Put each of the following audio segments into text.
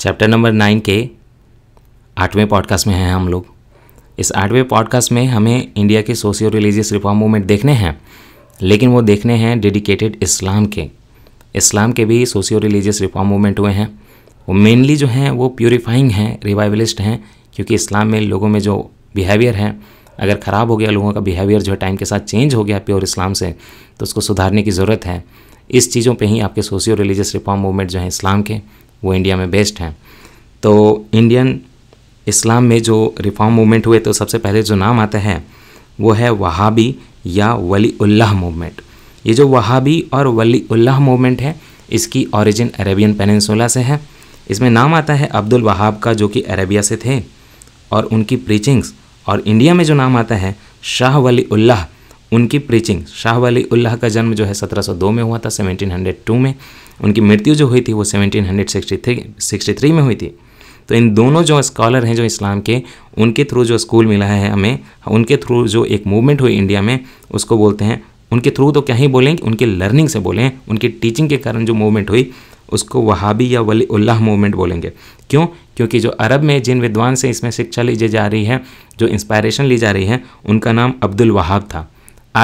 Chapter number nine के आठवें podcast में हैं हम लोग इस आठवें पॉडकास्ट में हमें इंडिया के सोशियो रिलीजियस रिफॉर्म मूवमेंट देखने हैं लेकिन वो देखने हैं डेडिकेटेड इस्लाम के इस्लाम के भी सोशियो रिलीजियस रिफॉर्म मूवमेंट हुए हैं वो मेनली जो हैं वो प्योरीफाइंग हैं रिवाइवलिस्ट हैं क्योंकि इस्लाम में लोगों में जो बिहेवियर है अगर ख़राब हो गया लोगों का बिहेवियर जो है टाइम के साथ चेंज हो गया प्योर इस्लाम से तो उसको सुधारने की ज़रूरत है इस चीज़ों पे ही आपके सोशियो रिलीजियस रिफॉर्म मूवमेंट जो हैं इस्लाम के वो इंडिया में बेस्ड हैं तो इंडियन इस्लाम में जो रिफॉर्म मूवमेंट हुए तो सबसे पहले जो नाम आता है वो है वहाबी या वली उल्लाह मूवमेंट ये जो वहाबी और वली उल्लाह मूवमेंट है इसकी ओरिजिन अरेबियन पेनसोला से है इसमें नाम आता है अब्दुल वहाब का जो कि अरेबिया से थे और उनकी प्रीचिंग्स और इंडिया में जो नाम आता है शाह वली उल्लाह उनकी प्रीचिंग शाह वली उल्लाह का जन्म जो है 1702 में हुआ था 1702 में उनकी मृत्यु जो हुई थी वो 1763 में हुई थी तो इन दोनों जो स्कॉलर हैं जो इस्लाम के उनके थ्रू जो स्कूल मिला है हमें उनके थ्रू जो एक मूवमेंट हुई इंडिया में उसको बोलते हैं उनके थ्रू तो क्या ही बोलें उनके लर्निंग से बोलें उनकी टीचिंग के कारण जो मूवमेंट हुई उसको वहाबी या वली उल्लाह मूवमेंट बोलेंगे क्यों क्योंकि जो अरब में जिन विद्वान से इसमें शिक्षा ली जा रही है जो इंस्पायरेशन ली जा रही है उनका नाम अब्दुल वहाब था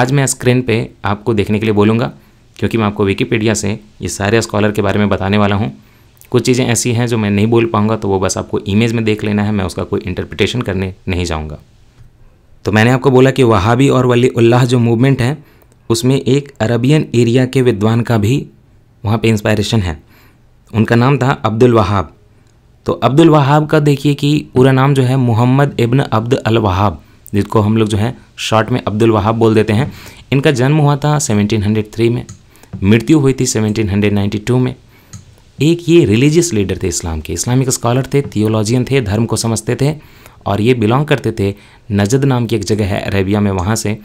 आज मैं स्क्रीन पे आपको देखने के लिए बोलूँगा क्योंकि मैं आपको विकीपीडिया से ये सारे स्कॉलर के बारे में बताने वाला हूँ कुछ चीज़ें ऐसी हैं जो मैं नहीं बोल पाऊँगा तो वो बस आपको इमेज में देख लेना है मैं उसका कोई इंटरप्रिटेशन करने नहीं जाऊँगा तो मैंने आपको बोला कि वहाबी और वली उल्लाह जो मूवमेंट है उसमें एक अरबियन एरिया के विद्वान का भी वहाँ पे इंस्पायरेशन है उनका नाम था अब्दुल वहाब तो अब्दुल वहाब का देखिए कि पूरा नाम जो है मोहम्मद इब्न अब्द अल वहाब जिसको हम लोग जो है शॉर्ट में अब्दुल वहाब बोल देते हैं इनका जन्म हुआ था 1703 में मृत्यु हुई थी 1792 में एक ये रिलीजियस लीडर थे इस्लाम के इस्लामिक स्कॉलर थे थियोलॉजियन थे धर्म को समझते थे और ये बिलोंग करते थे नजद नाम की एक जगह है अरेबिया में वहाँ से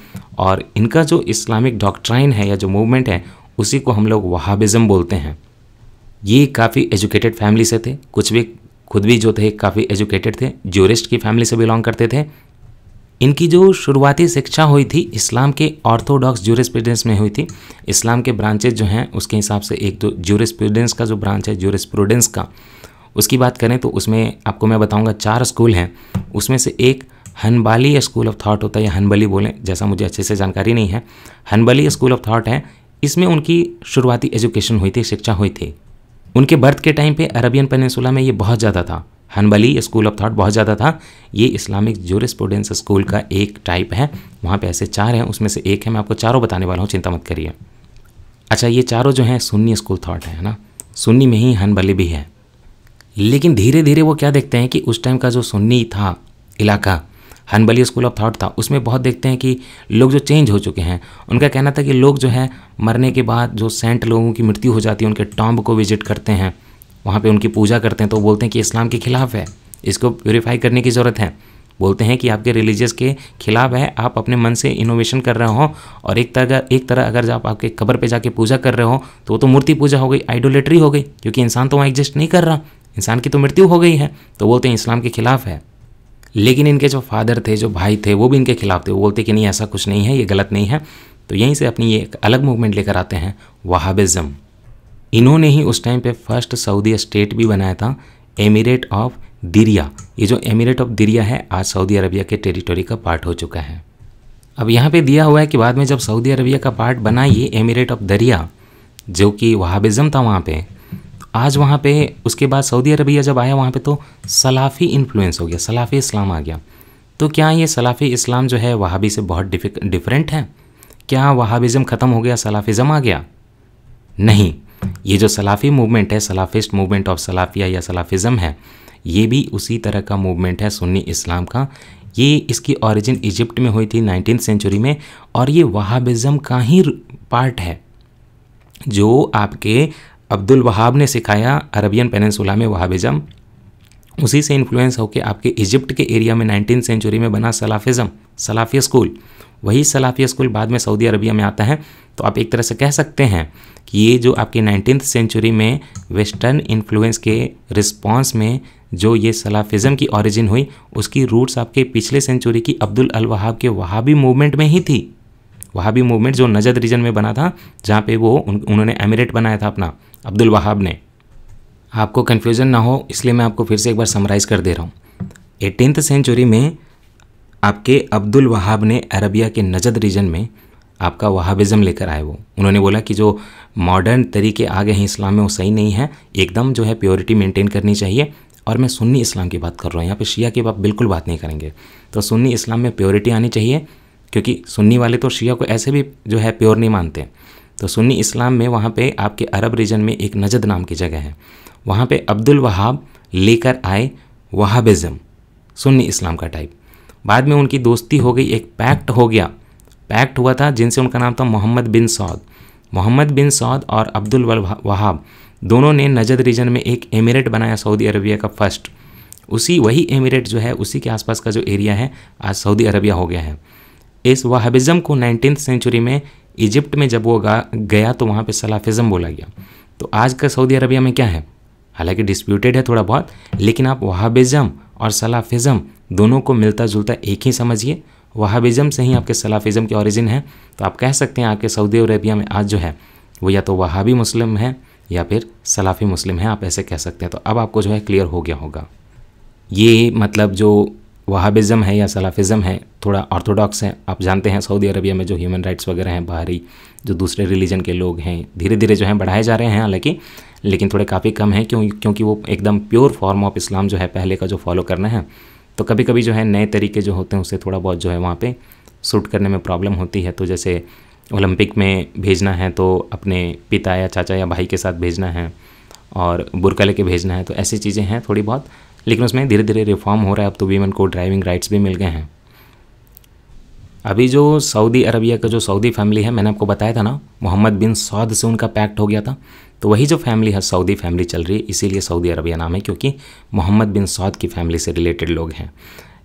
और इनका जो इस्लामिक डॉक्ट्राइन है या जो मूवमेंट है उसी को हम लोग वहाबिज़म बोलते हैं ये काफ़ी एजुकेटेड फैमिली से थे कुछ भी खुद भी जो थे काफ़ी एजुकेटेड थे जूरिस्ट की फैमिली से बिलोंग करते थे इनकी जो शुरुआती शिक्षा हुई थी इस्लाम के ऑर्थोडॉक्स जूरिस्प्रूडेंस में हुई थी इस्लाम के ब्रांचेज जो हैं उसके हिसाब से एक तो जूरिस्प्रूडेंस का जो ब्रांच है जूरिस्प्रूडेंस का उसकी बात करें तो उसमें आपको मैं बताऊंगा चार स्कूल हैं उसमें से एक हनबाली स्कूल ऑफ थाट होता है या हनबली बोलें जैसा मुझे अच्छे से जानकारी नहीं है हनबली स्कूल ऑफ थाट है इसमें उनकी शुरुआती एजुकेशन हुई थी शिक्षा हुई थी उनके बर्थ के टाइम पे अरबियन पेनिनसुला में ये बहुत ज़्यादा था हनबली स्कूल ऑफ थाट बहुत ज़्यादा था ये इस्लामिक जूरिस्पूडेंस स्कूल का एक टाइप है वहाँ पे ऐसे चार हैं उसमें से एक है मैं आपको चारों बताने वाला हूँ चिंता मत करिए अच्छा ये चारों जो हैं सुन्नी स्कूल थाट है ना सुन्नी में ही हनबली भी है लेकिन धीरे धीरे वो क्या देखते हैं कि उस टाइम का जो सुन्नी था इलाका हनबली स्कूल ऑफ थाट था उसमें बहुत देखते हैं कि लोग जो चेंज हो चुके हैं उनका कहना था कि लोग जो है मरने के बाद जो सेंट लोगों की मृत्यु हो जाती है उनके टॉम्ब को विजिट करते हैं वहाँ पे उनकी पूजा करते हैं तो बोलते हैं कि इस्लाम के ख़िलाफ़ है इसको प्योरीफाई करने की ज़रूरत है बोलते हैं कि आपके रिलीजियस के खिलाफ है आप अपने मन से इनोवेशन कर रहे हो और एक तरह एक तरह अगर आप आपके कब्र पे जाके पूजा कर रहे हो तो वो तो मूर्ति पूजा हो गई आइडोलेटरी हो गई क्योंकि इंसान तो वहाँ एग्जिस्ट नहीं कर रहा इंसान की तो मृत्यु हो गई है तो बोलते हैं इस्लाम के खिलाफ है लेकिन इनके जो फादर थे जो भाई थे वो भी इनके खिलाफ थे वो बोलते कि नहीं ऐसा कुछ नहीं है ये गलत नहीं है तो यहीं से अपनी ये एक अलग मूवमेंट लेकर आते हैं वहाबिज़म इन्होंने ही उस टाइम पे फर्स्ट सऊदी स्टेट भी बनाया था एमिरेट ऑफ दिरिया ये जो एमिरेट ऑफ दिरिया है आज सऊदी अरबिया के टेरिटोरी का पार्ट हो चुका है अब यहाँ पे दिया हुआ है कि बाद में जब सऊदी अरबिया का पार्ट बना ये एमिरेट ऑफ दरिया जो कि वहाबिज़म था वहाँ पे तो आज वहाँ पे उसके बाद सऊदी अरबिया जब आया वहाँ पे तो सलाफ़ी इन्फ्लुएंस हो गया सलाफ़ी इस्लाम आ गया तो क्या ये सलाफ़ी इस्लाम जो है वहाबी से बहुत डिफरेंट है क्या वहाबिज़म ख़त्म हो गया सलाफ़िज़म आ गया नहीं ये जो सलाफ़ी मूवमेंट है सलाफिस्ट मूवमेंट ऑफ सलाफिया या सलाफिज़म है ये भी उसी तरह का मूवमेंट है सुन्नी इस्लाम का ये इसकी ओरिजिन इजिप्ट में हुई थी नाइनटीन सेंचुरी में और ये वहाबिज़म का ही पार्ट है जो आपके अब्दुल वहाब ने सिखाया अरबियन पेनसुला में वहाबिज़म उसी से इन्फ्लुएंस होकर आपके इजिप्ट के एरिया में नाइनटीन सेंचुरी में बना सलाफिज़म सलाफिया स्कूल वही सलाफिया स्कूल बाद में सऊदी अरबिया में आता है तो आप एक तरह से कह सकते हैं कि ये जो आपके नाइनटीन सेंचुरी में वेस्टर्न इन्फ्लुएंस के रिस्पॉन्स में जो ये सलाफिज़म की ओरिजिन हुई उसकी रूट्स आपके पिछले सेंचुरी की अब्दुल अल वहाब के वहाबी मूवमेंट में ही थी वहाबी मूवमेंट जो नजद रीजन में बना था जहाँ पे वो उन, उन्होंने एमिरेट बनाया था अपना अब्दुल वहाब ने आपको कन्फ्यूज़न ना हो इसलिए मैं आपको फिर से एक बार समराइज़ कर दे रहा हूँ एटीनथ सेंचुरी में आपके अब्दुल वहाब ने अरबिया के नजद रीजन में आपका वहाबिज़म लेकर आए वो उन्होंने बोला कि जो मॉडर्न तरीके आ गए हैं इस्लाम में वो सही नहीं है एकदम जो है प्योरिटी मेंटेन करनी चाहिए और मैं सुन्नी इस्लाम की बात कर रहा हूँ यहाँ पे शिया की बात बिल्कुल बात नहीं करेंगे तो सुन्नी इस्लाम में प्योरिटी आनी चाहिए क्योंकि सुन्नी वाले तो शिया को ऐसे भी जो है प्योर नहीं मानते तो सुन्नी इस्लाम में वहाँ पर आपके अरब रीजन में एक नजद नाम की जगह है वहाँ पर अब्दुल वहाब लेकर आए वहाबिज़म सुन्नी इस्लाम का टाइप बाद में उनकी दोस्ती हो गई एक पैक्ट हो गया पैक्ट हुआ था जिनसे उनका नाम था मोहम्मद बिन सौद मोहम्मद बिन सौद और अब्दुल वहाब दोनों ने नजद रीजन में एक एमिरेट बनाया सऊदी अरबिया का फर्स्ट उसी वही एमिरेट जो है उसी के आसपास का जो एरिया है आज सऊदी अरबिया हो गया है इस वहाबिज़म को नाइनटीन सेंचुरी में इजिप्ट में जब वो गया तो वहाँ पर सलाफिज़म बोला गया तो आज का सऊदी अरबिया में क्या है हालांकि डिस्प्यूटेड है थोड़ा बहुत लेकिन आप वहाबिज़म और सलाफिज़म दोनों को मिलता जुलता एक ही समझिए वहाबिज़म से ही आपके सलाफिज़म के ऑरिजिन है तो आप कह सकते हैं आपके सऊदी अरेबिया में आज जो है वो या तो वहाबी मुस्लिम है या फिर सलाफ़ी मुस्लिम है आप ऐसे कह सकते हैं तो अब आपको जो है क्लियर हो गया होगा ये मतलब जो वहाबिज़म है या सलाफिज़म है थोड़ा ऑर्थोडॉक्स है आप जानते हैं सऊदी अरबिया में जो ह्यूमन राइट्स वगैरह हैं बाहरी जो दूसरे रिलीजन के लोग हैं धीरे धीरे जो है बढ़ाए जा रहे हैं हालांकि लेकिन थोड़े काफ़ी कम हैं क्यों क्योंकि वो एकदम प्योर फॉर्म ऑफ इस्लाम जो है पहले का जो फॉलो करना है तो कभी कभी जो है नए तरीके जो होते हैं उससे थोड़ा बहुत जो है वहाँ पर सूट करने में प्रॉब्लम होती है तो जैसे ओलंपिक में भेजना है तो अपने पिता या चाचा या भाई के साथ भेजना है और बुरका लेके भेजना है तो ऐसी चीज़ें हैं थोड़ी बहुत लेकिन उसमें धीरे धीरे रिफॉर्म हो रहा है अब तो वीमेन को ड्राइविंग राइट्स भी मिल गए हैं अभी जो सऊदी अरबिया का जो सऊदी फैमिली है मैंने आपको बताया था ना मोहम्मद बिन सौद से उनका पैक्ट हो गया था तो वही जो फैमिली है सऊदी फैमिली चल रही है इसीलिए सऊदी अरबिया नाम है क्योंकि मोहम्मद बिन सऊद की फैमिली से रिलेटेड लोग हैं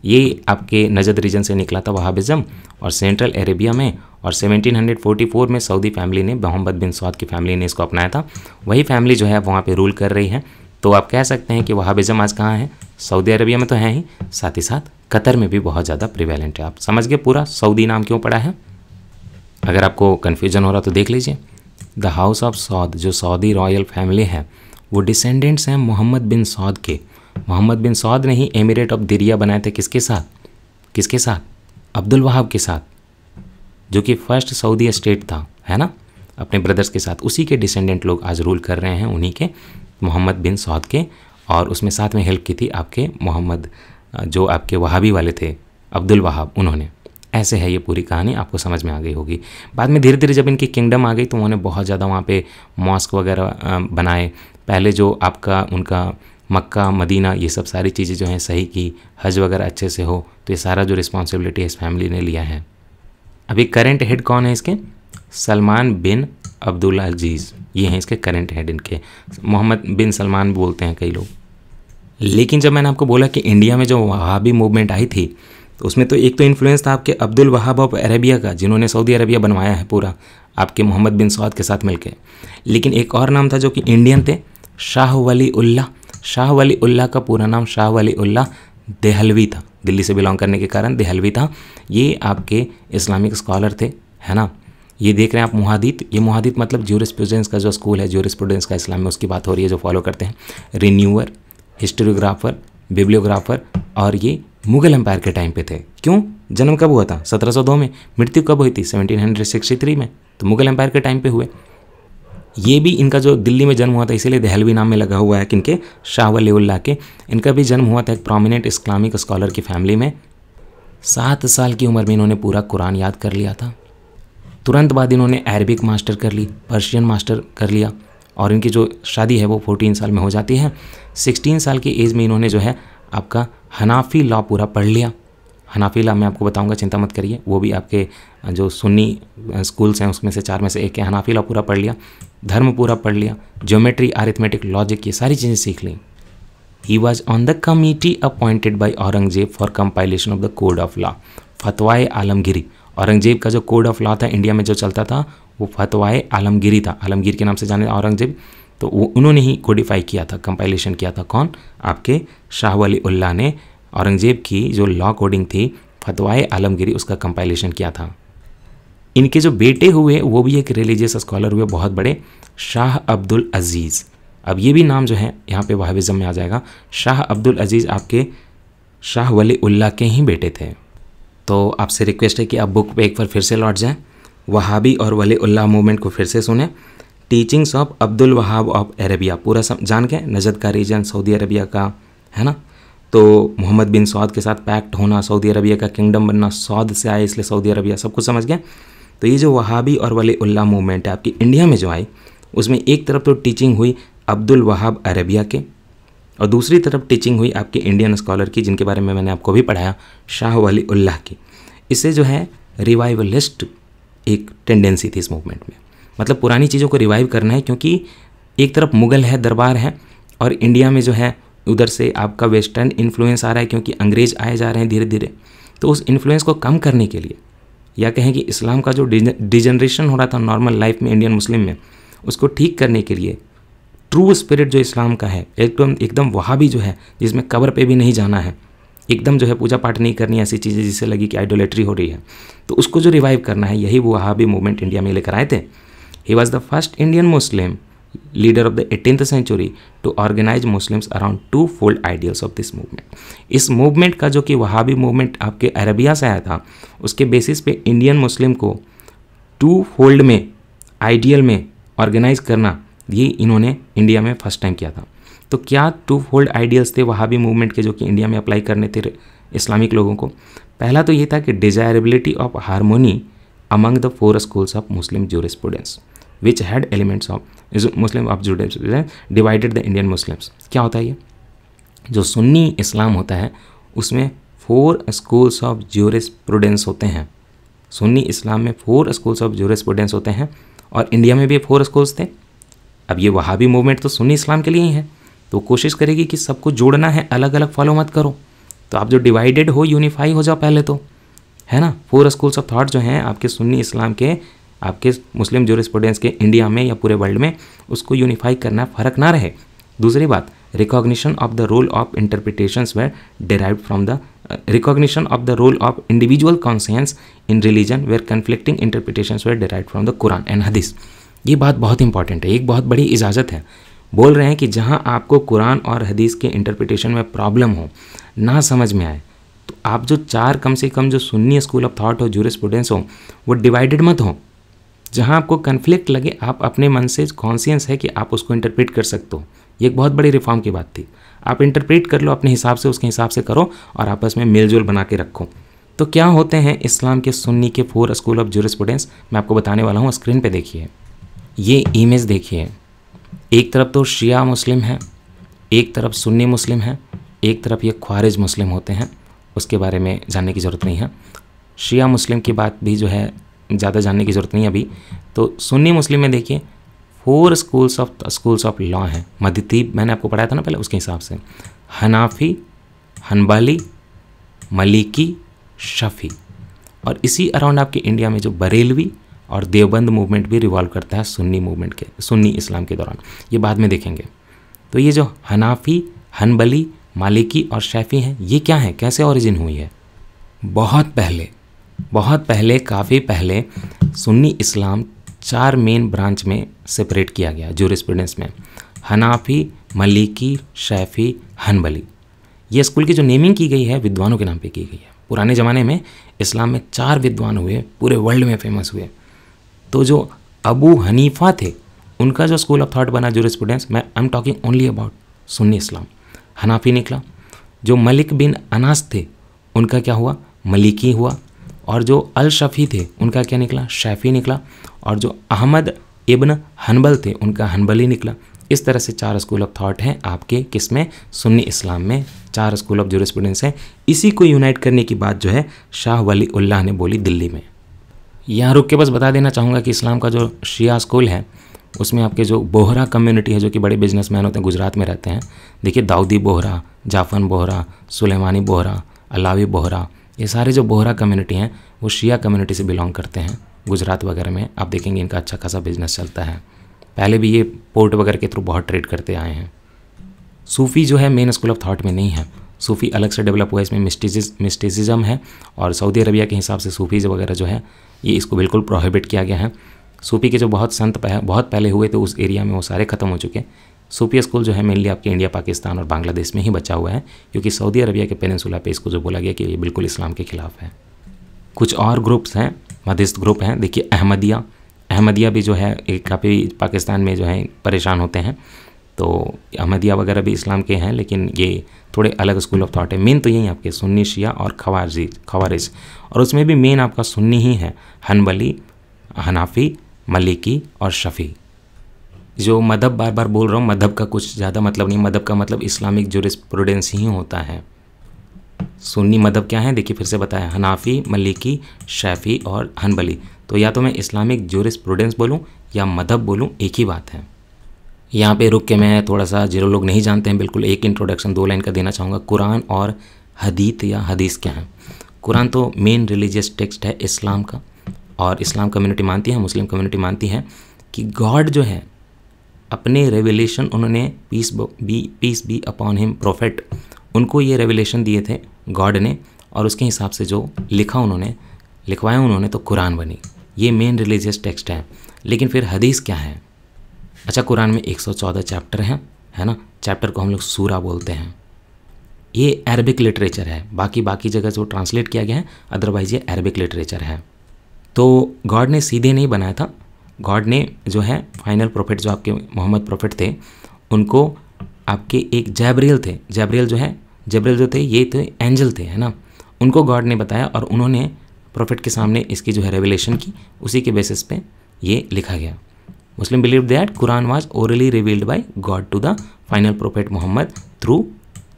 ये आपके नजद रीजन से निकला था वहाबिज़म और सेंट्रल अरेबिया में और 1744 में सऊदी फैमिली ने मोहम्मद बिन सऊद की फैमिली ने इसको अपनाया था वही फैमिली जो है वहाँ पर रूल कर रही है तो आप कह सकते हैं कि वहाबिज़म आज कहाँ है सऊदी अरबिया में तो है ही साथ ही साथ कतर में भी बहुत ज़्यादा प्रिवेलेंट है आप समझ गए पूरा सऊदी नाम क्यों पड़ा है अगर आपको कन्फ्यूजन हो रहा तो देख लीजिए द हाउस ऑफ सऊद जो सऊदी रॉयल फैमिली है वो डिसेंडेंट्स हैं मोहम्मद बिन सऊद के मोहम्मद बिन सऊद ने ही एमिरेट ऑफ दिरिया बनाए थे किसके साथ किसके साथ अब्दुल वहाब के साथ जो कि फर्स्ट सऊदी स्टेट था है ना अपने ब्रदर्स के साथ उसी के डिसेंडेंट लोग आज रूल कर रहे हैं उन्हीं के मोहम्मद बिन सऊद के और उसमें साथ में हेल्प की थी आपके मोहम्मद जो आपके वहाबी वाले थे अब्दुल वहाब उन्होंने ऐसे है ये पूरी कहानी आपको समझ में आ गई होगी बाद में धीरे धीरे जब इनकी किंगडम आ गई तो उन्होंने बहुत ज़्यादा वहाँ पे मॉस्क वगैरह बनाए पहले जो आपका उनका मक्का मदीना ये सब सारी चीज़ें जो हैं सही की हज वगैरह अच्छे से हो तो ये सारा जो रिस्पॉन्सिबिलिटी इस फैमिली ने लिया है अभी करेंट हेड कौन है इसके सलमान बिन अब्दुल अजीज़ ये हैं इसके करेंट हेड इनके मोहम्मद बिन सलमान बोलते हैं कई लोग लेकिन जब मैंने आपको बोला कि इंडिया में जो वहाबी मूवमेंट आई थी तो उसमें तो एक तो इन्फ्लुएंस था आपके अब्दुल वहाब ऑफ अरेबिया का जिन्होंने सऊदी अरेबिया बनवाया है पूरा आपके मोहम्मद बिन सौद के साथ मिलकर लेकिन एक और नाम था जो कि इंडियन थे शाह वली उल्ला शाह वली उल्ला का पूरा नाम शाह वली उल्ला देहलवी था दिल्ली से बिलोंग करने के कारण देहलवी था ये आपके इस्लामिक स्कॉलर थे है ना ये देख रहे हैं आप मुहादित ये मुहादित मतलब ज्यूरिस्प्रूडेंस का जो स्कूल है ज्यूरिस्प्रूडेंस का इस्लाम में उसकी बात हो रही है जो फॉलो करते हैं रिन्यूअर हिस्टोरियोग्राफर बिब्लियोग्राफर और ये मुगल एम्पायर के टाइम पे थे क्यों जन्म कब हुआ था 1702 में मृत्यु कब हुई थी 1763 में तो मुगल एम्पायर के टाइम पे हुए ये भी इनका जो दिल्ली में जन्म हुआ था इसीलिए दहलवी नाम में लगा हुआ है कि इनके शाह वलीउल्लाह के इनका भी जन्म हुआ था एक प्रोमिनेंट इस्लामिक स्कॉलर की फैमिली में सात साल की उम्र में इन्होंने पूरा कुरान याद कर लिया था तुरंत बाद इन्होंने अरबिक मास्टर कर ली पर्शियन मास्टर कर लिया और इनकी जो शादी है वो 14 साल में हो जाती है सिक्सटीन साल की एज में इन्होंने जो है आपका हनाफी लॉ पूरा पढ़ लिया हनाफी लॉ मैं आपको बताऊंगा चिंता मत करिए वो भी आपके जो सुन्नी स्कूल्स हैं उसमें से चार में से एक है हनाफी लॉ पूरा पढ़ लिया धर्म पूरा पढ़ लिया ज्योमेट्री आरिथमेटिक लॉजिक ये सारी चीज़ें सीख ली ही was on the committee appointed by Aurangzeb for compilation of the code of law Fatawa Alamgiri Aurangzeb का जो कोड ऑफ लॉ था इंडिया में जो चलता था वो फतवाए आलमगिरी था आलमगीर के नाम से जाने औरंगजेब तो उन्होंने ही कोडिफाई किया था कंपाइलेशन किया था कौन आपके शाह वली उल्ला ने औरंगज़ेब की जो लॉ कोडिंग थी फतवाए आलमगिरी उसका कंपाइलेशन किया था इनके जो बेटे हुए वो भी एक रिलीजियस स्कॉलर हुए बहुत बड़े शाह अब्दुल अजीज़ अब ये भी नाम जो है यहाँ पे वहाविज़म में आ जाएगा शाह अब्दुल अजीज़ आपके शाह वली उल्ला के ही बेटे थे तो आपसे रिक्वेस्ट है कि आप बुक पे एक बार फिर से लौट जाएं वहाबी और वली उल्ला मूवमेंट को फिर से सुने teachings of Abdul Wahhab of Arabia पूरा सम जान के नजद का रीजन सऊदी अरबिया का है ना तो मोहम्मद बिन सऊद के साथ पैक्ट होना सऊदी अरबिया का किंगडम बनना सऊद से आए इसलिए सऊदी अरबिया सब कुछ समझ गया तो ये जो वहाबी और वली उल्ला मूवमेंट है आपकी इंडिया में जो आई उसमें एक तरफ तो टीचिंग हुई अब्दुल वहाब अरबिया के और दूसरी तरफ टीचिंग हुई आपके इंडियन स्कॉलर की जिनके बारे में मैंने आपको भी पढ़ाया शाह वली उल्लाह की इससे जो है रिवाइवलिस्ट एक टेंडेंसी थी इस मूवमेंट में मतलब पुरानी चीज़ों को रिवाइव करना है क्योंकि एक तरफ मुग़ल है दरबार है और इंडिया में जो है उधर से आपका वेस्टर्न इन्फ्लुएंस आ रहा है क्योंकि अंग्रेज़ आए जा रहे हैं धीरे धीरे तो उस इन्फ्लुएंस को कम करने के लिए या कहें कि इस्लाम का जो डिजनरेशन हो रहा था नॉर्मल लाइफ में इंडियन मुस्लिम में उसको ठीक करने के लिए ट्रू स्पिरिट जो इस्लाम का है एकदम एकदम वहाँ भी जो है जिसमें कबर पे भी नहीं जाना है एकदम जो है पूजा पाठ नहीं करनी ऐसी चीज़ें जिससे लगी कि आइडोलेट्री हो रही है तो उसको जो रिवाइव करना है यही वो वहाँ भी मूवमेंट इंडिया में लेकर आए थे He was the first Indian Muslim leader of the 18th century to organize Muslims around two fold ideals of this movement. इस मूवमेंट का जो कि वहाबी मूवमेंट आपके अरबिया से आया था उसके बेसिस पे इंडियन मुस्लिम को टू फोल्ड में आइडियल में ऑर्गेनाइज करना ये इन्होंने इंडिया में फर्स्ट टाइम किया था तो क्या टू फोल्ड आइडियल्स थे वहाबी मूवमेंट के जो कि इंडिया में अप्लाई करने थे इस्लामिक लोगों को पहला तो ये था कि desirability of harmony the four schools of Muslim Muslim students which had elements of Muslim of judges divided the Indian Muslims क्या होता है ये जो सुन्नी इस्लाम होता है उसमें फोर स्कूल्स ऑफ प्रूडेंस होते हैं सुन्नी इस्लाम में फोर स्कूल्स ऑफ प्रूडेंस होते हैं और इंडिया में भी फोर स्कूल्स थे अब ये भी मूवमेंट तो सुन्नी इस्लाम के लिए ही है तो कोशिश करेगी कि सबको जोड़ना है अलग अलग फॉलो मत करो तो आप जो डिवाइडेड हो यूनिफाई हो जाओ पहले तो है ना फोर स्कूल्स ऑफ थाट जो हैं आपके सुन्नी इस्लाम के आपके मुस्लिम जोरिस्पोडेंस के इंडिया में या पूरे वर्ल्ड में उसको यूनिफाई करना फ़र्क ना रहे दूसरी बात recognition of the role of interpretations were derive from the recognition of the role of individual conscience in religion where conflicting interpretations were derive from the Quran and Hadith ये बात बहुत इंपॉर्टेंट है एक बहुत बड़ी इजाज़त है बोल रहे हैं कि जहाँ आपको कुरान और हदीस के इंटरप्रिटेशन में प्रॉब्लम हो ना समझ में आए तो आप जो चार कम से कम जो सुन्नी स्कूल ऑफ थाट हो स्टूडेंट्स हो वो डिवाइडेड मत हों जहाँ आपको कन्फ्लिक्ट लगे आप अपने मन से कॉन्सियंस है कि आप उसको इंटरप्रेट कर सकते हो ये एक बहुत बड़ी रिफॉर्म की बात थी आप इंटरप्रेट कर लो अपने हिसाब से उसके हिसाब से करो और आपस में मेलजोल बना के रखो तो क्या होते हैं इस्लाम के सुन्नी के फोर स्कूल ऑफ जूरिस्पूडेंस मैं आपको बताने वाला हूँ स्क्रीन पर देखिए ये इमेज देखिए एक तरफ तो शिया मुस्लिम है एक तरफ सुन्नी मुस्लिम है एक तरफ ये ख्वारिज मुस्लिम होते हैं उसके बारे में जानने की ज़रूरत नहीं है शिया मुस्लिम की बात भी जो है ज़्यादा जानने की ज़रूरत नहीं है अभी तो सुन्नी मुस्लिम में देखिए four schools of schools of law हैं मदतीब मैंने आपको पढ़ाया था ना पहले उसके हिसाब से हनाफी हनबाली मलिकी शफ़ी और इसी अराउंड आपके इंडिया में जो बरेलवी और देवबंद मूवमेंट भी रिवॉल्व करता है सुन्नी मूवमेंट के सुन्नी इस्लाम के दौरान ये बाद में देखेंगे तो ये जो हनाफी हनबली मालिकी और शैफ़ी हैं ये क्या हैं कैसे ऑरिजिन हुई है बहुत पहले बहुत पहले काफ़ी पहले सुन्नी इस्लाम चार मेन ब्रांच में सेपरेट किया गया जूरिस्प्रूडेंस में हनाफी मलिकी शैफ़ी हनबली ये स्कूल की जो नेमिंग की गई है विद्वानों के नाम पे की गई है पुराने ज़माने में इस्लाम में चार विद्वान हुए पूरे वर्ल्ड में फेमस हुए तो जो अबू हनीफा थे उनका जो स्कूल ऑफ थाट बना जूरिस्प्रूडेंस मैं I am talking only about Sunni Islam Hanafi निकला जो मलिक बिन अनास थे उनका क्या हुआ मलिकी हुआ और जो अल शफ़ी थे उनका क्या निकला शैफ़ी निकला और जो अहमद इब्न हनबल थे उनका हनबली निकला इस तरह से चार स्कूल ऑफ थॉट हैं आपके किस में सुन्नी इस्लाम में चार स्कूल ऑफ जोरिस्पूडेंस हैं इसी को यूनाइट करने की बात जो है शाह वली उल्लाह ने बोली दिल्ली में यहाँ रुक के बस बता देना चाहूँगा कि इस्लाम का जो शिया स्कूल है उसमें आपके जो बोहरा कम्युनिटी है जो कि बड़े बिजनेसमैन होते हैं गुजरात में रहते हैं देखिए दाऊदी बोहरा जाफ़न बोहरा सुलेमानी बोहरा अलावी बोहरा ये सारे जो बोहरा कम्युनिटी हैं वो शिया कम्युनिटी से बिलोंग करते हैं गुजरात वगैरह में आप देखेंगे इनका अच्छा खासा बिजनेस चलता है पहले भी ये पोर्ट वगैरह के थ्रू बहुत ट्रेड करते आए हैं सूफ़ी जो है मेन स्कूल ऑफ थाट में नहीं है सूफ़ी अलग से डेवलप हुआ है इसमें मिस्टिज मिस्टिसिज्म है और सऊदी अरबिया के हिसाब से सूफ़ी वगैरह जो है ये इसको बिल्कुल प्रोहिबिट किया गया है सूफ़ी के जो बहुत संत पह, बहुत पहले हुए थे उस एरिया में वो सारे ख़त्म हो चुके सूफिया स्कूल जो है मेनली आपके इंडिया पाकिस्तान और बांग्लादेश में ही बचा हुआ है क्योंकि सऊदी अरबिया के पेनसुला पे इसको जो बोला गया कि ये बिल्कुल इस्लाम के खिलाफ है कुछ और ग्रुप्स हैं मध्यस्थ ग्रुप हैं देखिए अहमदिया अहमदिया भी जो है काफ़ी पाकिस्तान में जो है परेशान होते हैं तो अहमदिया वगैरह भी इस्लाम के हैं लेकिन ये थोड़े अलग स्कूल ऑफ थाट है मेन तो यही आपके सुन्नी शिया और खवारजी खवारिज और उसमें भी मेन आपका सुन्नी ही है हनबली हनाफी मलिकी और शफ़ी जो मदहब बार बार बोल रहा हूँ मदहब का कुछ ज़्यादा मतलब नहीं मदहब का मतलब इस्लामिक जोरिस्प्रूडेंस ही होता है सुन्नी मदहब क्या है देखिए फिर से बताया हनाफी मलिकी शैफ़ी और हनबली तो या तो मैं इस्लामिक जोरिस्प्रूडेंस बोलूँ या मदहब बोलूँ एक ही बात है यहाँ पे रुक के मैं थोड़ा सा जो लोग नहीं जानते हैं बिल्कुल एक इंट्रोडक्शन दो लाइन का देना चाहूँगा कुरान और हदीत या हदीस क्या है कुरान तो मेन रिलीजियस टेक्स्ट है इस्लाम का और इस्लाम कम्युनिटी मानती है मुस्लिम कम्युनिटी मानती है कि गॉड जो है अपने रेवलेशन उन्होंने peace be peace be upon him prophet उनको ये रेवलेशन दिए थे गॉड ने और उसके हिसाब से जो लिखा उन्होंने लिखवाया उन्होंने तो कुरान बनी ये मेन रिलीजियस टेक्स्ट है लेकिन फिर हदीस क्या है अच्छा कुरान में 114 चैप्टर हैं है ना चैप्टर को हम लोग सूरा बोलते हैं ये अरबिक लिटरेचर है बाकी बाकी जगह जो ट्रांसलेट किया गया है अदरवाइज़ ये अरबिक लिटरेचर है तो गॉड ने सीधे नहीं बनाया था गॉड ने जो है फाइनल प्रॉफिट जो आपके मोहम्मद प्रॉफिट थे उनको आपके एक जैबरील थे जैबरील जो है जैबरील जो थे ये थे तो एंजल थे है ना उनको गॉड ने बताया और उन्होंने प्रॉफिट के सामने इसकी जो है रेवलेशन की उसी के बेसिस पे ये लिखा गया Muslim believe that Quran was orally revealed by God to the final prophet Muhammad through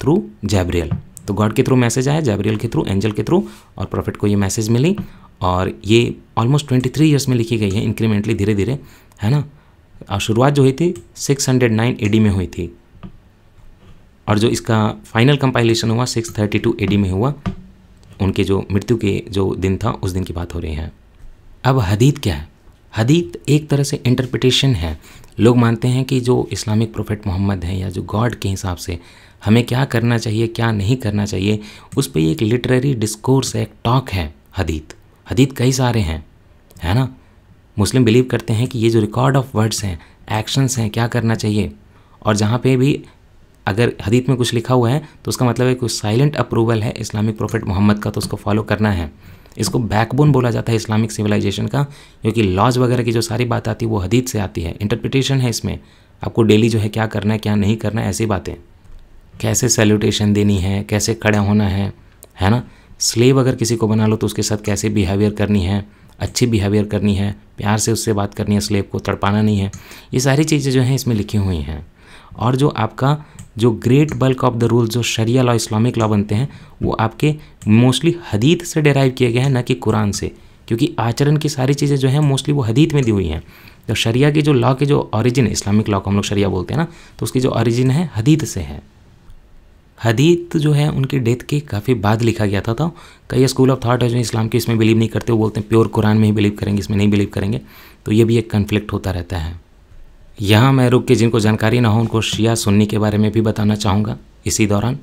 through Gabriel तो गॉड के थ्रू मैसेज आया जैबरियल के थ्रू एंजल के थ्रू और प्रॉफिट को ये मैसेज मिली और ये ऑलमोस्ट ट्वेंटी थ्री ईयर्स में लिखी गई है इंक्रीमेंटली धीरे धीरे है ना और शुरुआत जो हुई थी six hundred nine A D में हुई थी और जो इसका फाइनल कंपाइलेशन हुआ six thirty two A D में हुआ उनके जो मृत्यु के जो दिन था उस दिन की बात हो रही है अब हदीत क्या है हदीत एक तरह से इंटरप्रिटेशन है लोग मानते हैं कि जो इस्लामिक प्रोफेट मोहम्मद हैं या जो गॉड के हिसाब से हमें क्या करना चाहिए क्या नहीं करना चाहिए उस पर एक लिटरेरी डिस्कोर्स है एक टॉक है हदीत हदीत कई सारे हैं है ना मुस्लिम बिलीव करते हैं कि ये जो रिकॉर्ड ऑफ वर्ड्स हैं एक्शंस हैं क्या करना चाहिए और जहाँ पे भी अगर हदीत में कुछ लिखा हुआ है तो उसका मतलब है कुछ साइलेंट अप्रूवल है इस्लामिक प्रोफेट मोहम्मद का तो उसको फॉलो करना है इसको बैकबोन बोला जाता है इस्लामिक सिविलाइजेशन का क्योंकि लॉज वगैरह की जो सारी बात आती है वो हदीत से आती है इंटरप्रिटेशन है इसमें आपको डेली जो है क्या करना है क्या नहीं करना है ऐसी बातें कैसे सैल्यूटेशन देनी है कैसे खड़ा होना है है ना स्लेव अगर किसी को बना लो तो उसके साथ कैसे बिहेवियर करनी है अच्छी बिहेवियर करनी है प्यार से उससे बात करनी है स्लेब को तड़पाना नहीं है ये सारी चीज़ें जो हैं इसमें लिखी हुई हैं और जो आपका जो great bulk of the rule जो शरिया लॉ इस्लामिक लॉ बनते हैं वो आपके मोस्टली हदीत से डेराइव किए गए हैं ना कि कुरान से क्योंकि आचरण की सारी चीज़ें जो हैं मोस्टली वो हदीत में दी हुई हैं तो शरिया की जो लॉ के जो ऑरिजिन इस्लामिक लॉ को हम लोग शरिया बोलते हैं ना तो उसकी जो ऑरिजिन है हदीत से है हदीत जो है उनके डेथ के काफ़ी बाद लिखा गया था, तो कई स्कूल ऑफ थाट है जो इस्लाम के इसमें बिलीव नहीं करते वो बोलते हैं प्योर कुरान में ही बिलीव करेंगे इसमें नहीं बिलीव करेंगे तो ये भी एक कन्फ्लिक्ट होता रहता है यहाँ मैं रुक के जिनको जानकारी ना हो उनको शिया सुन्नी के बारे में भी बताना चाहूँगा इसी दौरान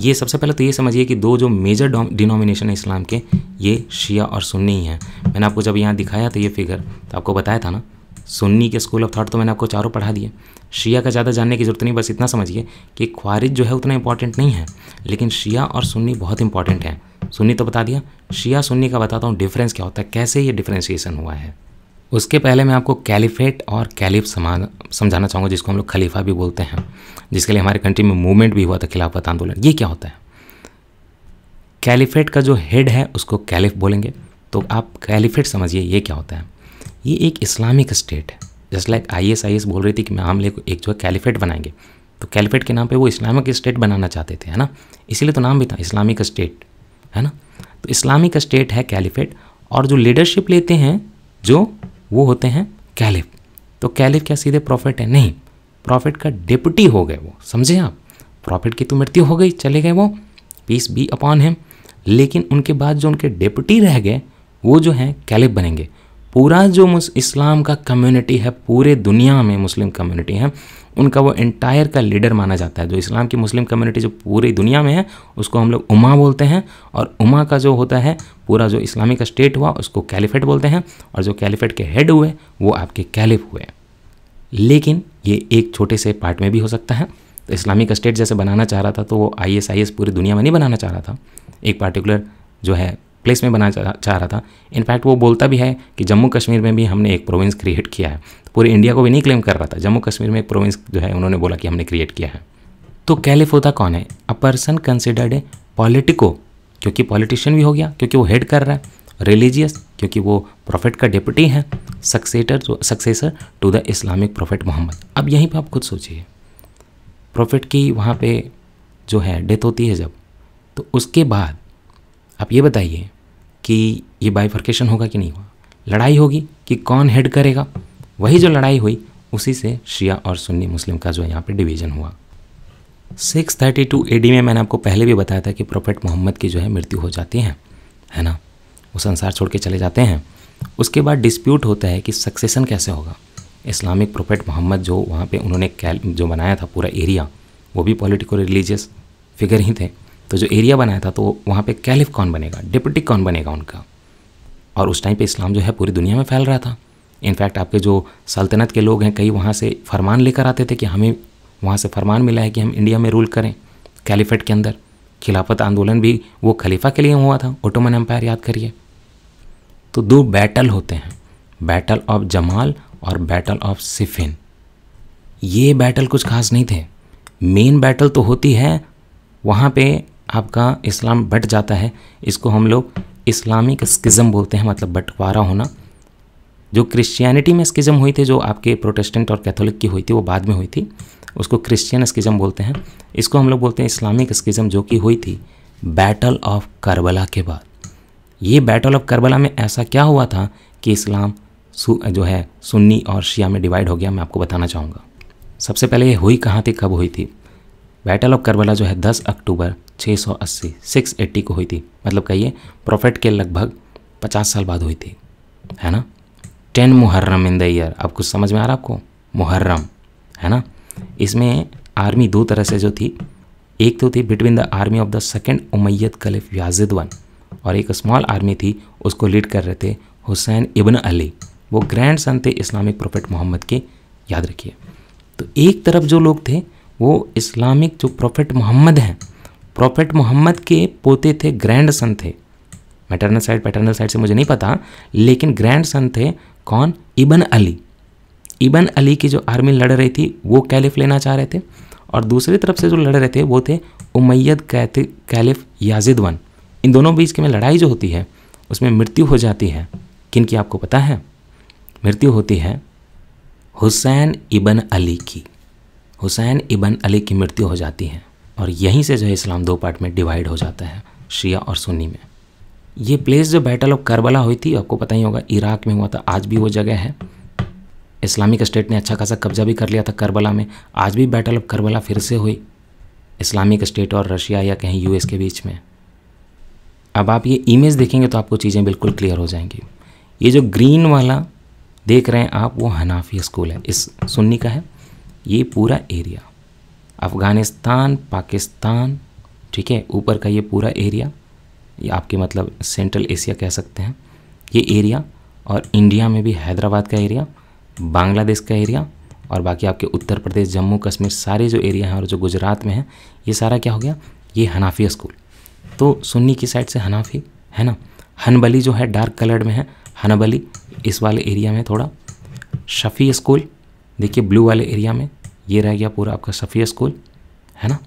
ये सबसे पहले तो ये समझिए कि दो जो मेजर डिनोमिनेशन है इस्लाम के ये शिया और सुन्नी ही हैं मैंने आपको जब यहाँ दिखाया था ये फिगर तो आपको बताया था ना सुन्नी के स्कूल ऑफ थाट तो मैंने आपको चारों पढ़ा दिए शिया का ज़्यादा जानने की ज़रूरत नहीं बस इतना समझिए कि ख्वारिज जो है उतना इंपॉर्टेंट नहीं है लेकिन शिया और सुन्नी बहुत इंपॉर्टेंट है सुन्नी तो बता दिया शिया सुन्नी का बताता हूँ डिफरेंस क्या होता है कैसे ये डिफ्रेंसिएशन हुआ है उसके पहले मैं आपको कैलिफेट और कैलिफ समझाना चाहूँगा जिसको हम लोग खलीफा भी बोलते हैं जिसके लिए हमारे कंट्री में मूवमेंट भी हुआ था खिलाफत आंदोलन ये क्या होता है कैलिफेट का जो हेड है उसको कैलिफ बोलेंगे तो आप कैलिफेट समझिए ये क्या होता है ये एक इस्लामिक स्टेट है just like I S I S बोल रही थी कि मैं हम लोग एक जो है कैलिफेट बनाएंगे तो कैलिफेट के नाम पे वो इस्लामिक स्टेट बनाना चाहते थे है ना इसीलिए तो नाम भी था इस्लामिक स्टेट है ना तो इस्लामिक स्टेट है कैलिफेट और जो लीडरशिप लेते हैं जो वो होते हैं कैलिफ तो कैलिफ क्या सीधे प्रॉफिट है नहीं प्रॉफिट का डिप्टी हो गए वो समझे आप प्रॉफिट की तो मृत्यु हो गई चले गए वो पीस बी अपॉन हिम लेकिन उनके बाद जो उनके डिप्टी रह गए वो जो हैं कैलिफ बनेंगे पूरा जो इस्लाम का कम्युनिटी है पूरे दुनिया में मुस्लिम कम्युनिटी है उनका वो एंटायर का लीडर माना जाता है जो इस्लाम की मुस्लिम कम्युनिटी जो पूरी दुनिया में है उसको हम लोग उमा बोलते हैं और उमा का जो होता है पूरा जो इस्लामिक स्टेट हुआ उसको कैलिफेट बोलते हैं और जो कैलिफेट के हेड हुए वो आपके कैलिफ हुए लेकिन ये एक छोटे से पार्ट में भी हो सकता है तो इस्लामिक स्टेट जैसे बनाना चाह रहा था तो वो आई एस आई एस पूरी दुनिया में नहीं बनाना चाह रहा था एक पार्टिकुलर जो है प्लेस में बनाना चाह, रहा था इनफैक्ट वो बोलता भी है कि जम्मू कश्मीर में भी हमने एक प्रोविंस क्रिएट किया है तो पूरे इंडिया को भी नहीं क्लेम कर रहा था जम्मू कश्मीर में एक प्रोविंस जो है उन्होंने बोला कि हमने क्रिएट किया है तो कैलिफ कौन है a person considered a politico क्योंकि पॉलिटिशियन भी हो गया क्योंकि वो हेड कर रहा है रिलीजियस क्योंकि वो प्रॉफिट का डिप्टी है successor successor to the Islamic prophet Muhammad अब यहीं पर आप खुद सोचिए प्रॉफिट की वहाँ पे जो है डेथ होती है जब तो उसके बाद आप ये बताइए कि ये बाइफर्केशन होगा कि नहीं होगा लड़ाई होगी कि कौन हेड करेगा वही जो लड़ाई हुई उसी से शिया और सुन्नी मुस्लिम का जो यहाँ पे डिवीज़न हुआ 632 टू में मैंने आपको पहले भी बताया था कि प्रोफेट मोहम्मद की जो है मृत्यु हो जाती है है ना वो संसार छोड़ के चले जाते हैं उसके बाद डिस्प्यूट होता है कि सक्सेसन कैसे होगा इस्लामिक प्रोफेट मोहम्मद जो वहाँ पे उन्होंने जो बनाया था पूरा एरिया वो भी पॉलिटिकल रिलीजियस फिगर ही थे तो जो एरिया बनाया था तो वहाँ पे कैलिफ कौन बनेगा डिप्टी कौन बनेगा उनका और उस टाइम पे इस्लाम जो है पूरी दुनिया में फैल रहा था इनफैक्ट आपके जो सल्तनत के लोग हैं कई वहाँ से फरमान लेकर आते थे कि हमें वहाँ से फरमान मिला है कि हम इंडिया में रूल करें कैलिफेट के अंदर खिलाफत आंदोलन भी वो खलीफा के लिए हुआ था ओटोमन एम्पायर याद करिए तो दो बैटल होते हैं बैटल ऑफ जमाल और बैटल ऑफ सिफिन ये बैटल कुछ खास नहीं थे मेन बैटल तो होती है वहाँ पे आपका इस्लाम बट जाता है इसको हम लोग इस्लामिक स्किज़म बोलते हैं मतलब बंटवारा होना जो क्रिश्चियनिटी में स्किज़म हुई थी जो आपके प्रोटेस्टेंट और कैथोलिक की हुई थी वो बाद में हुई थी उसको क्रिश्चियन स्किज़म बोलते हैं इसको हम लोग बोलते हैं इस्लामिक स्किज़म जो कि हुई थी बैटल ऑफ करबला के बाद ये बैटल ऑफ करबला में ऐसा क्या हुआ था कि इस्लाम जो है सुन्नी और शिया में डिवाइड हो गया मैं आपको बताना चाहूँगा सबसे पहले ये हुई कहाँ थी कब हुई थी बैटल ऑफ करबला जो है 10 अक्टूबर 680 680 को हुई थी मतलब कहिए प्रॉफिट के लगभग 50 साल बाद हुई थी है ना ten Muharram in the year अब कुछ समझ में आ रहा आपको मुहर्रम है ना इसमें आर्मी दो तरह से जो थी एक तो थी between the army of the second Umayyad caliph Yazid one और एक स्मॉल आर्मी थी उसको लीड कर रहे थे हुसैन इबन अली वो ग्रैंड सन थे इस्लामिक प्रॉफिट मोहम्मद के याद रखिए तो एक तरफ जो लोग थे वो इस्लामिक जो प्रॉफिट मोहम्मद हैं प्रॉफेट मोहम्मद के पोते थे ग्रैंड सन थे मैटरनल साइड पैटर्नल साइड से मुझे नहीं पता लेकिन ग्रैंड सन थे कौन इबन अली इबन अली की जो आर्मी लड़ रही थी वो कैलिफ लेना चाह रहे थे और दूसरी तरफ से जो लड़ रहे थे वो थे उमैद कैथ कैलिफ याजिद वन इन दोनों बीच के में लड़ाई जो होती है उसमें मृत्यु हो जाती है किन की आपको पता है मृत्यु होती है हुसैन इबन अली की हुसैन इबन अली की मृत्यु हो जाती है और यहीं से जो है इस्लाम दो पार्ट में डिवाइड हो जाता है शिया और सुन्नी में ये प्लेस जो बैटल ऑफ करबला हुई थी आपको पता ही होगा इराक में हुआ था आज भी वो जगह है इस्लामिक स्टेट ने अच्छा खासा कब्जा भी कर लिया था करबला में आज भी बैटल ऑफ करबला फिर से हुई इस्लामिक स्टेट और रशिया या कहीं यूएस के बीच में अब आप ये इमेज देखेंगे तो आपको चीज़ें बिल्कुल क्लियर हो जाएंगी ये जो ग्रीन वाला देख रहे हैं आप वो हनाफी स्कूल है इस सुन्नी का है ये पूरा एरिया अफ़गानिस्तान पाकिस्तान ठीक है ऊपर का ये पूरा एरिया ये आपके मतलब सेंट्रल एशिया कह सकते हैं ये एरिया और इंडिया में भी हैदराबाद का एरिया बांग्लादेश का एरिया और बाकी आपके उत्तर प्रदेश जम्मू कश्मीर सारे जो एरिया हैं और जो गुजरात में है ये सारा क्या हो गया ये हनाफी स्कूल तो सुन्नी की साइड से हनाफी है ना हनबली जो है डार्क कलर्ड में है हनबली इस वाले एरिया में थोड़ा शफ़ी स्कूल देखिए ब्लू वाले एरिया में ये रह गया पूरा आपका सफ़ी स्कूल है ना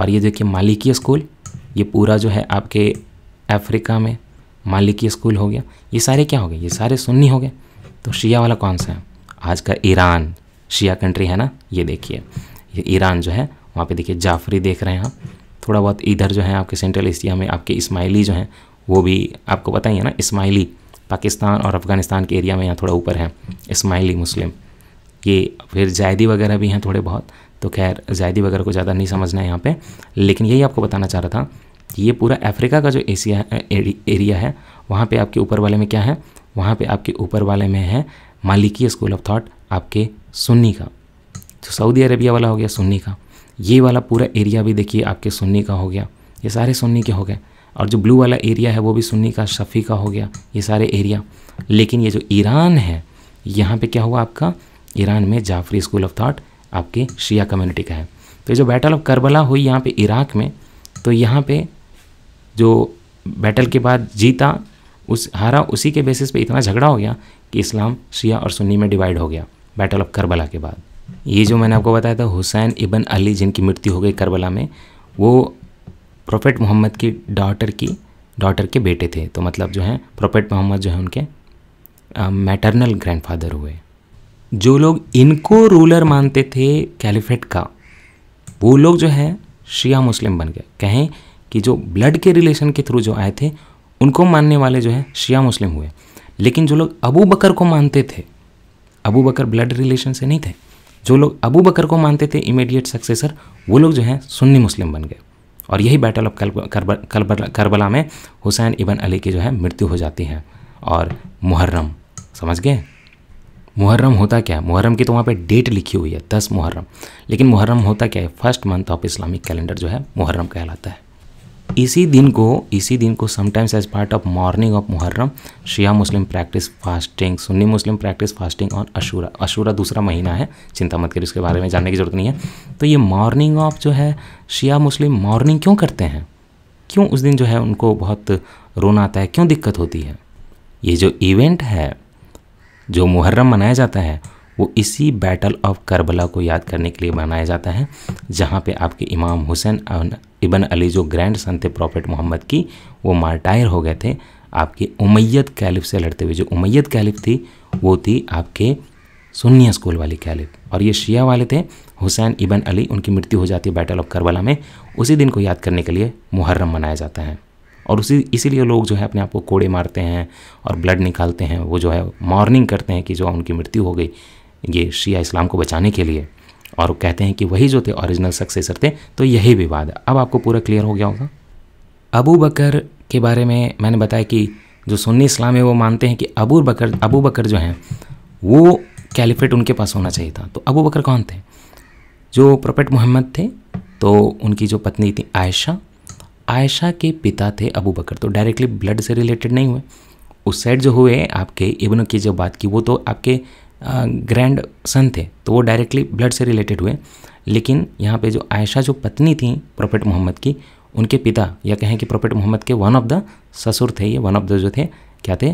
और ये देखिए मालिकी स्कूल ये पूरा जो है आपके अफ्रीका में मालिकी स्कूल हो गया ये सारे क्या हो गए ये सारे सुन्नी हो गए तो शिया वाला कौन सा है आज का ईरान शिया कंट्री है ना ये देखिए ये ईरान जो है वहाँ पे देखिए जाफरी देख रहे हैं थोड़ा बहुत इधर जो है आपके सेंट्रल एशिया में आपके इस्माइली जो हैं वो भी आपको पता ही है ना इस्माइली पाकिस्तान और अफ़गानिस्तान के एरिया में यहाँ थोड़ा ऊपर है इस्माइली मुस्लिम ये फिर जायदी वगैरह भी हैं थोड़े बहुत तो खैर जायदी वगैरह को ज़्यादा नहीं समझना है यहाँ पे लेकिन यही आपको बताना चाह रहा था कि ये पूरा अफ्रीका का जो एशिया एरिया है वहाँ पे आपके ऊपर वाले में क्या है वहाँ पे आपके ऊपर वाले में है मालिकी स्कूल ऑफ थाट आपके सुन्नी का तो सऊदी अरेबिया वाला हो गया सुन्नी का ये वाला पूरा एरिया भी देखिए आपके सुन्नी का हो गया ये सारे सुन्नी के हो गए और जो ब्लू वाला एरिया है वो भी सुन्नी का शफ़ी का हो गया ये सारे एरिया लेकिन ये जो ईरान है यहाँ पे क्या हुआ आपका ईरान में जाफरी स्कूल ऑफ थाट आपकी शिया कम्युनिटी का है तो जो बैटल ऑफ करबला हुई यहाँ पे इराक में तो यहाँ पे जो बैटल के बाद जीता उस हारा उसी के बेसिस पे इतना झगड़ा हो गया कि इस्लाम शिया और सुन्नी में डिवाइड हो गया बैटल ऑफ करबला के बाद ये जो मैंने आपको बताया था हुसैन इबन अली जिनकी मृत्यु हो गई करबला में वो प्रोफेट मोहम्मद की डॉटर की डॉटर के बेटे थे तो मतलब जो हैं प्रोफेट मोहम्मद जो है उनके मैटरनल ग्रैंडफादर हुए जो लोग इनको रूलर मानते थे कैलिफेट का वो लोग जो है शिया मुस्लिम बन गए कहें कि जो ब्लड के रिलेशन के थ्रू जो आए थे उनको मानने वाले जो है शिया मुस्लिम हुए लेकिन जो लोग अबू बकर को मानते थे अबू बकर ब्लड रिलेशन से नहीं थे जो लोग अबू बकर को मानते थे इमीडिएट सक्सेसर वो लोग जो हैं सुन्नी मुस्लिम बन गए और यही बैटल ऑफ करबला कर्ब, कर्ब, में हुसैन इबन अली की जो है मृत्यु हो जाती है और मुहर्रम समझ गए मुहर्रम होता क्या है मुहर्रम की तो वहाँ पे डेट लिखी हुई है दस मुहर्रम लेकिन मुहर्रम होता क्या है first month of Islamic calendar जो है मुहर्रम कहलाता है इसी दिन को इसी दिन को sometimes as part of mourning of Muharram Shia Muslim practice fasting Sunni Muslim practice fasting और अशूरा अशूरा दूसरा महीना है चिंता मत करिए इसके बारे में जानने की ज़रूरत नहीं है तो ये मॉर्निंग ऑफ जो है शिया मुस्लिम मॉर्निंग क्यों करते हैं क्यों उस दिन जो है उनको बहुत रोना आता है क्यों दिक्कत होती है ये जो इवेंट है जो मुहर्रम मनाया जाता है वो इसी बैटल ऑफ करबला को याद करने के लिए मनाया जाता है जहाँ पे आपके इमाम हुसैन इबन अली जो ग्रैंड सन थे प्रॉफिट मोहम्मद की वो मार्टायर हो गए थे आपके उमैयद कैलिफ से लड़ते हुए जो उमैयद कैलिफ थी वो थी आपके सुन्नी स्कूल वाली कैलिफ और ये शिया वाले थे हुसैन इबन अली उनकी मृत्यु हो जाती है बैटल ऑफ करबला में उसी दिन को याद करने के लिए मुहर्रम मनाया जाता है और उसी इसीलिए लोग जो है अपने आप को कोड़े मारते हैं और ब्लड निकालते हैं वो जो है मॉर्निंग करते हैं कि जो उनकी मृत्यु हो गई ये शिया इस्लाम को बचाने के लिए और कहते हैं कि वही जो थे ओरिजिनल सक्सेसर थे तो यही विवाद है अब आपको पूरा क्लियर हो गया होगा अबू बकर के बारे में मैंने बताया कि जो सुन्नी इस्लाम है वो मानते हैं कि अबू बकर अबू बकर जो हैं वो कैलिफेट उनके पास होना चाहिए था तो अबू बकर कौन थे जो प्रोफेट मोहम्मद थे तो उनकी जो पत्नी थी आयशा आयशा के पिता थे अबू बकर तो डायरेक्टली ब्लड से रिलेटेड नहीं हुए उस साइड जो हुए आपके इब्न की जो बात की वो तो आपके ग्रैंड सन थे तो वो डायरेक्टली ब्लड से रिलेटेड हुए लेकिन यहाँ पे जो आयशा जो पत्नी थी प्रोफेट मोहम्मद की उनके पिता या कहें कि प्रोफेट मोहम्मद के वन ऑफ द ससुर थे ये वन ऑफ द जो थे क्या थे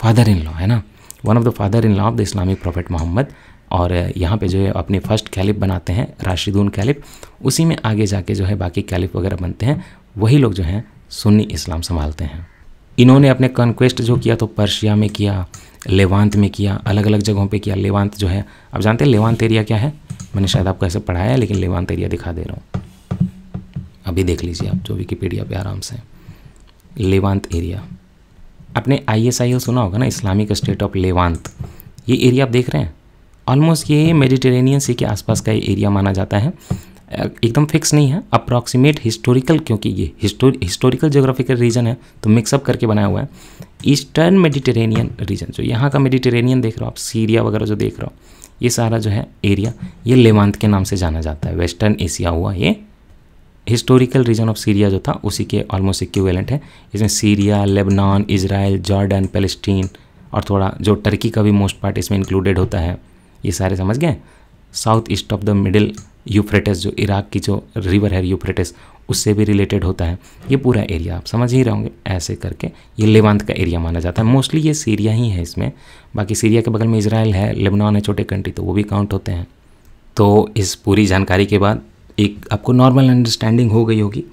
फादर इन लॉ है ना one of the father in law of the Islamic prophet Muhammad और यहाँ पे जो है अपने फर्स्ट कैलिप बनाते हैं राशिदून कैलिप उसी में आगे जाके जो है बाकी कैलिप वगैरह बनते हैं वही लोग जो हैं सुन्नी इस्लाम संभालते हैं इन्होंने अपने कॉन्क्वेस्ट जो किया तो पर्शिया में किया लेवांत में किया अलग अलग जगहों पे किया लेवांत जो है आप जानते हैं लेवांत एरिया क्या है मैंने शायद आपको ऐसे पढ़ाया है लेकिन लेवांत एरिया दिखा दे रहा हूँ अभी देख लीजिए आप जो विकीपीडिया पे आराम से लेवांत एरिया आपने आई एस आई सुना होगा ना इस्लामिक स्टेट ऑफ लेवांत ये एरिया आप देख रहे हैं ऑलमोस्ट ये मेडिटेरेनियन सी के आसपास का ये एरिया माना जाता है एकदम फिक्स नहीं है अप्रॉक्सीमेट हिस्टोरिकल क्योंकि ये हिस्टोरिकल जोग्राफिकल रीजन है तो मिक्सअप करके बनाया हुआ है ईस्टर्न मेडिटेरेनियन रीजन जो यहाँ का मेडिटेरेनियन देख रहे हो आप सीरिया वगैरह जो देख रहे हो ये सारा जो है एरिया ये लेवान के नाम से जाना जाता है वेस्टर्न एशिया हुआ ये हिस्टोरिकल रीजन ऑफ सीरिया जो था उसी के ऑलमोस्ट इक्वेलेंट है इसमें Syria Lebanon Israel Jordan Palestine और थोड़ा जो टर्की का भी मोस्ट पार्ट इसमें इंक्लूडेड होता है ये सारे समझ गए south east of the middle Euphrates जो इराक की जो रिवर है यूफ्रेटस उससे भी रिलेटेड होता है ये पूरा एरिया आप समझ ही रहे होंगे ऐसे करके ये लेवान का एरिया माना जाता है मोस्टली ये सीरिया ही है इसमें बाकी सीरिया के बगल में इसराइल है लेबनान है छोटे कंट्री तो वो भी काउंट होते हैं तो इस पूरी जानकारी के बाद एक आपको नॉर्मल अंडरस्टैंडिंग हो गई होगी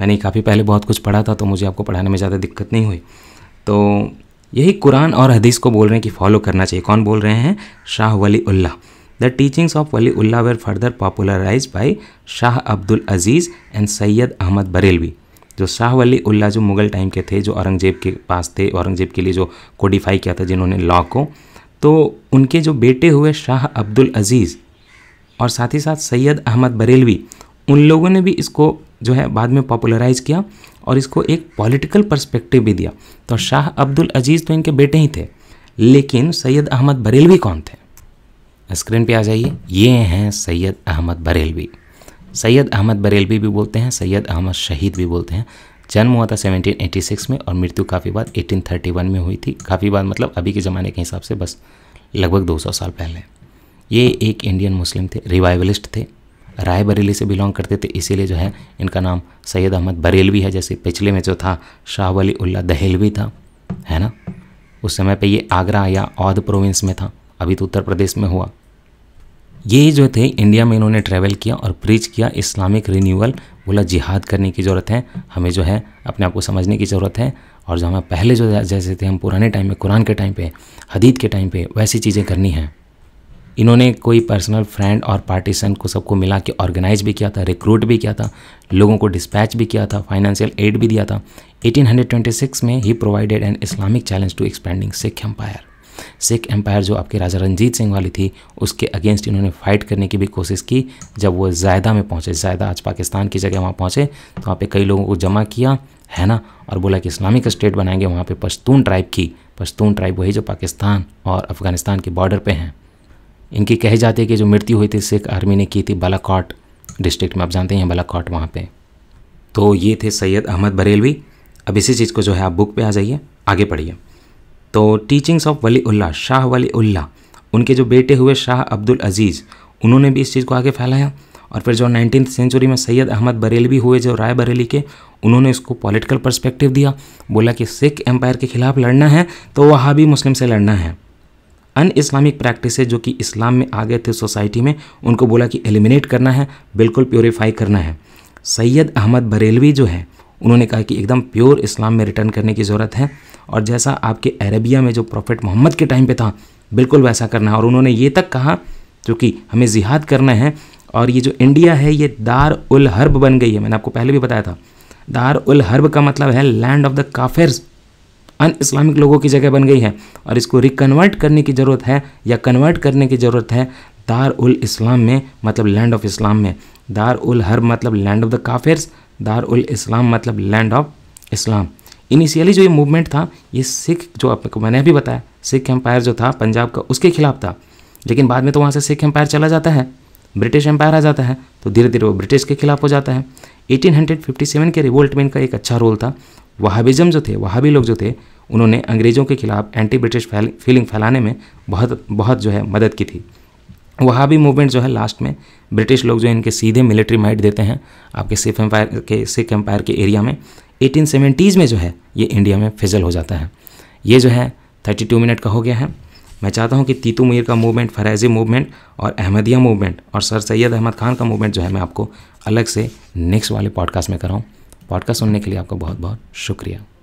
मैंने काफ़ी पहले बहुत कुछ पढ़ा था तो मुझे आपको पढ़ाने में ज़्यादा दिक्कत नहीं हुई तो यही कुरान और हदीस को बोल रहे हैं कि फॉलो करना चाहिए कौन बोल रहे हैं Shah Wali Ullah the teachings of Wali Ullah were further popularise by Shah Abdul Aziz and Syed Ahmad Barelvi जो शाह वली उल्ला जो मुग़ल टाइम के थे जो औरंगज़ेब के पास थे औरंगज़ेब के लिए जो कोडिफाई किया था जिन्होंने लॉ को तो उनके जो बेटे हुए शाह अब्दुल अजीज़ और साथ ही साथ सैयद अहमद बरेलवी उन लोगों ने भी इसको जो है बाद में पॉपुलराइज़ किया और इसको एक पॉलिटिकल पर्सपेक्टिव भी दिया तो शाह अब्दुल अजीज़ तो इनके बेटे ही थे लेकिन सैयद अहमद बरेलवी कौन थे स्क्रीन पे आ जाइए ये हैं सैयद अहमद बरेलवी सैयद अहमद बरेलवी भी बोलते हैं सैयद अहमद शहीद भी बोलते हैं जन्म हुआ था 1786 में और मृत्यु काफ़ी बाद 1831 में हुई थी काफ़ी बाद मतलब अभी के ज़माने के हिसाब से बस लगभग 200 साल पहले ये एक इंडियन मुस्लिम थे रिवाइवलिस्ट थे राय बरेली से बिलोंग करते थे इसीलिए जो है इनका नाम सैयद अहमद बरेलवी है जैसे पिछले में जो था शाह वली उल्ला दहेलवी था है ना उस समय पे ये आगरा या औध प्रोविंस में था अभी तो उत्तर प्रदेश में हुआ ये जो थे इंडिया में इन्होंने ट्रैवल किया और प्रीच किया इस्लामिक रिन्यूअल बोला जिहाद करने की ज़रूरत है हमें जो है अपने आप को समझने की ज़रूरत है और जो हमें पहले जो जैसे थे हम पुराने टाइम में कुरान के टाइम पे हदीद के टाइम पे वैसी चीज़ें करनी हैं इन्होंने कोई पर्सनल फ्रेंड और पार्टीशन को सबको मिला के ऑर्गेनाइज भी किया था रिक्रूट भी किया था लोगों को डिस्पैच भी किया था फाइनेंशियल एड भी दिया था 1826 में ही provided an Islamic challenge to expanding Sikh empire Sikh empire जो आपके राजा रंजीत सिंह वाली थी उसके अगेंस्ट इन्होंने फाइट करने की भी कोशिश की जब वो जायदा में पहुँचे जायदा आज पाकिस्तान की जगह वहाँ पहुँचे तो वहाँ पर कई लोगों को जमा किया है ना और बोला कि इस्लामिक स्टेट बनाएंगे वहाँ पर पश्तून ट्राइब की पश्तून ट्राइब वही जो पाकिस्तान और अफगानिस्तान के बॉर्डर पर हैं इनकी कहे जाते हैं कि जो मृत्यु हुई थी सिख आर्मी ने की थी बालाकोट डिस्ट्रिक्ट में आप जानते हैं बालाकोट वहाँ पर तो ये थे सैयद अहमद बरेलवी अब इसी चीज़ को जो है आप बुक पे आ जाइए आगे पढ़िए तो टीचिंग्स ऑफ वली उल्ला शाह वली उल्ला उनके जो बेटे हुए शाह अब्दुल अजीज़ उन्होंने भी इस चीज़ को आगे फैलाया और फिर जो नाइनटीन सेंचुरी में सैयद अहमद बरेलवी हुए जो राय बरेली के उन्होंने इसको पॉलिटिकल पर्सपेक्टिव दिया बोला कि सिख एम्पायर के खिलाफ लड़ना है तो वहाँ भी मुस्लिम से लड़ना है अन इस्लामिक प्रैक्टिस जो कि इस्लाम में आ गए थे सोसाइटी में उनको बोला कि एलिमिनेट करना है बिल्कुल प्योरीफाई करना है सैयद अहमद बरेलवी जो है उन्होंने कहा कि एकदम प्योर इस्लाम में रिटर्न करने की ज़रूरत है और जैसा आपके अरेबिया में जो प्रॉफिट मोहम्मद के टाइम पे था बिल्कुल वैसा करना है और उन्होंने ये तक कहा क्योंकि हमें जिहाद करना है और ये जो इंडिया है ये दार उल हर्ब बन गई है मैंने आपको पहले भी बताया था दार उल हर्ब का मतलब है land of the kafirs un Islamic लोगों की जगह बन गई है और इसको रिकन्वर्ट करने की ज़रूरत है या कन्वर्ट करने की ज़रूरत है दार उल इस्लाम में मतलब लैंड ऑफ इस्लाम में दार उल हर मतलब लैंड ऑफ द काफिर्स दार उल इस्लाम मतलब लैंड ऑफ इस्लाम इनिशियली जो ये मूवमेंट था ये सिख जो आपको मैंने अभी बताया सिख एम्पायर जो था पंजाब का उसके खिलाफ था लेकिन बाद में तो वहाँ से सिख एम्पायर चला जाता है ब्रिटिश एम्पायर आ जाता है तो धीरे धीरे वो ब्रिटिश के खिलाफ हो जाता है 1857 के रिवोल्ट में इनका एक अच्छा रोल था वहाबिज़म जो थे वहाबी लोग जो थे उन्होंने अंग्रेज़ों के खिलाफ एंटी ब्रिटिश फीलिंग फैलाने में बहुत बहुत जो है मदद की थी वहाबी मूवमेंट जो है लास्ट में ब्रिटिश लोग जो इनके सीधे मिलिट्री माइट देते हैं आपके सिख एम्पायर के सिख एम्पायर के एरिया में सेवेंटीज़ में जो है ये इंडिया में फिजल हो जाता है ये जो है टू मिनट का हो गया है मैं चाहता हूँ कि तीतू मीर का मूवमेंट फरैजी मूवमेंट और अहमदिया मूवमेंट और सर सैयद अहमद खान का मूवमेंट जो है मैं आपको अलग से नेक्स्ट वाले पॉडकास्ट में कराऊँ पॉडकास्ट सुनने के लिए आपका बहुत बहुत शुक्रिया